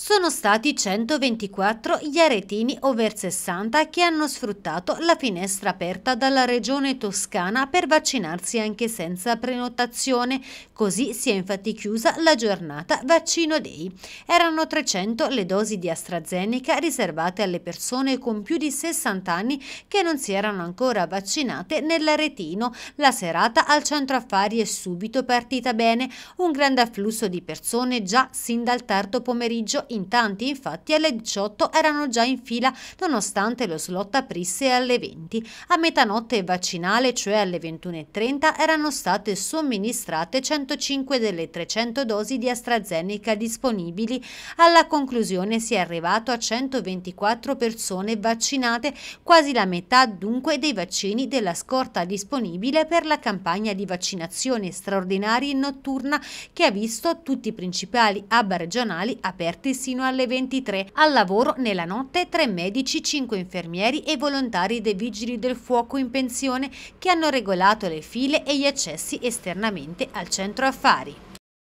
Sono stati 124 gli aretini over 60 che hanno sfruttato la finestra aperta dalla regione toscana per vaccinarsi anche senza prenotazione, così si è infatti chiusa la giornata Vaccino Day. Erano 300 le dosi di AstraZeneca riservate alle persone con più di 60 anni che non si erano ancora vaccinate nell'aretino. La serata al centro affari è subito partita bene, un grande afflusso di persone già sin dal tardo pomeriggio in tanti, infatti, alle 18 erano già in fila nonostante lo slot aprisse alle 20. A metà notte vaccinale, cioè alle 21.30, erano state somministrate 105 delle 300 dosi di AstraZeneca disponibili. Alla conclusione si è arrivato a 124 persone vaccinate, quasi la metà dunque dei vaccini della scorta disponibile per la campagna di vaccinazione straordinaria notturna che ha visto tutti i principali hub regionali aperti sino alle 23. Al lavoro nella notte tre medici, cinque infermieri e volontari dei vigili del fuoco in pensione che hanno regolato le file e gli accessi esternamente al centro affari.